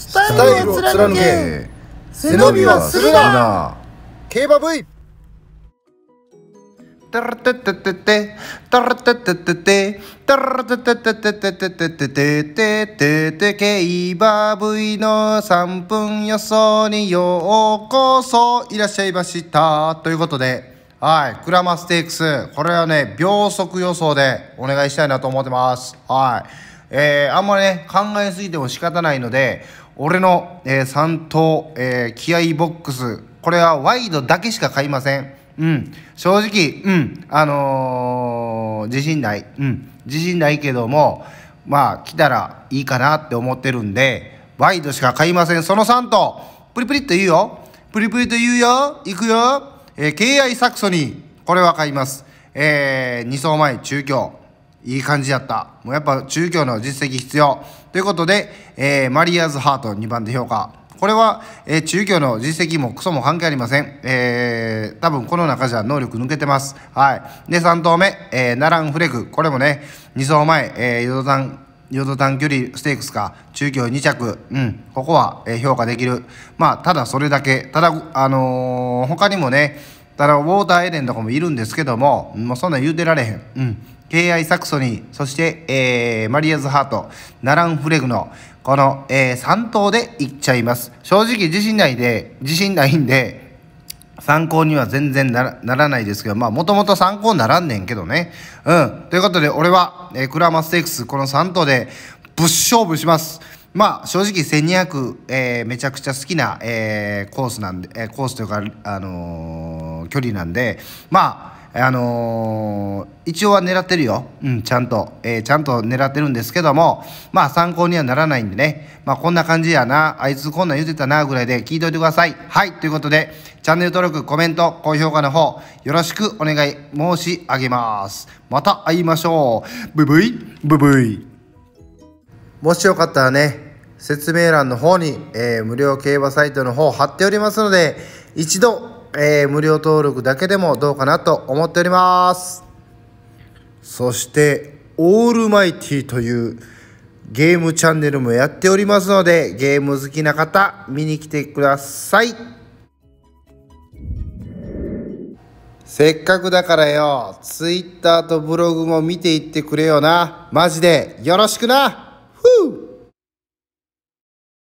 スタイルを貫け背伸びはするな競馬 V タラタタタテタラタタタテタラタタタタタタタタテテテテ競馬 V の3分予想にようこそいらっしゃいましたということではいクラマステークスこれはね秒速予想でお願いしたいなと思ってますはいえー、あんまね、考えすぎても仕方ないので、俺の、えー、3等、えー、気合ボックス、これはワイドだけしか買いません。うん。正直、うん。あのー、自信ない。うん。自信ないけども、まあ、来たらいいかなって思ってるんで、ワイドしか買いません。その3等、プリプリっと言うよ。プリプリと言うよ。行くよ。えー、敬愛サクソニー。これは買います。えー、2層前、中京。いい感じやった。もうやっぱ中京の実績必要。ということで、えー、マリアーズハート2番で評価。これは、えー、中京の実績もクソも関係ありません。えー、多分この中じゃ能力抜けてます。はい。で、3投目、えー、ナランフレク。これもね、2走前、えー、ヨドタン、ヨドタン距離ステークスか、中京2着。うん。ここは、えー、評価できる。まあ、ただそれだけ。ただ、あのー、他にもね、だからウォーターエレンとかもいるんですけども、もうそんなん言うてられへん。うん。K.I. サクソニー、そして、えー、マリアズハート、ナランフレグの、この、えー、3頭でいっちゃいます。正直自信ないで、自信ないんで、参考には全然ならないですけど、まあ、もともと参考にならんねんけどね。うん。ということで、俺は、えー、クラマステークス、この3頭で、ぶっ勝負します。まあ、正直1200、えー、めちゃくちゃ好きな、えー、コースなんで、えー、コースというか、あのー、距離なんで、まあ、あのー、一応は狙ってるよ。うん、ちゃんと、えー、ちゃんと狙ってるんですけども、まあ、参考にはならないんでね、まあ、こんな感じやな、あいつこんなん言うてたな、ぐらいで聞いといてください。はい、ということで、チャンネル登録、コメント、高評価の方、よろしくお願い申し上げます。また会いましょう。ブブイ、ブブイ。もしよかったらね、説明欄の方に、えー、無料競馬サイトの方貼っておりますので、一度、えー、無料登録だけでもどうかなと思っております。そして、オールマイティというゲームチャンネルもやっておりますので、ゲーム好きな方、見に来てください。せっかくだからよ、Twitter とブログも見ていってくれよな。マジで、よろしくな